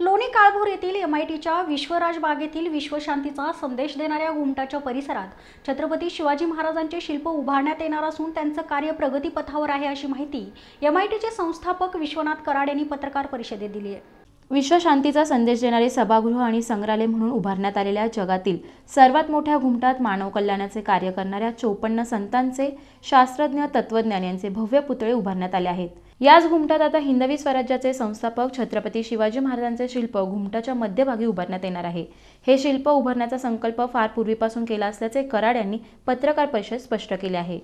लोणी काळभोर येथील M I टीच्या विश्वराज बागेतील विश्वशांतीचा संदेश देणाऱ्या घुमटाच्या परिसरात छत्रपती शिवाजी महाराजांचे शिल्प उभारण्यात येणार असून त्यांचं कार्य प्रगतीपथावर आहे अशी माहिती एम आय टीचे संस्थापक विश्वनाथ कराड यांनी पत्रकार परिषदेत दिली आहे विश्वशांतीचा संदेश देणारे सभागृह आणि संग्रहालय म्हणून उभारण्यात आलेल्या जगातील सर्वात मोठ्या घुमटात मानव कल्याणाचे कार्य करणाऱ्या चोपन्न संतांचे शास्त्रज्ञ तत्वज्ञान यांचे भव्य पुतळे उभारण्यात आले आहेत याच घुमटात आता हिंदवी स्वराज्याचे संस्थापक छत्रपती शिवाजी महाराजांचे शिल्प घुमटाच्या मध्यभागी उभारण्यात येणार आहे हे शिल्प उभारण्याचा संकल्प फार पूर्वीपासून केला असल्याचे कराड यांनी पत्रकार परिषद स्पष्ट केले आहे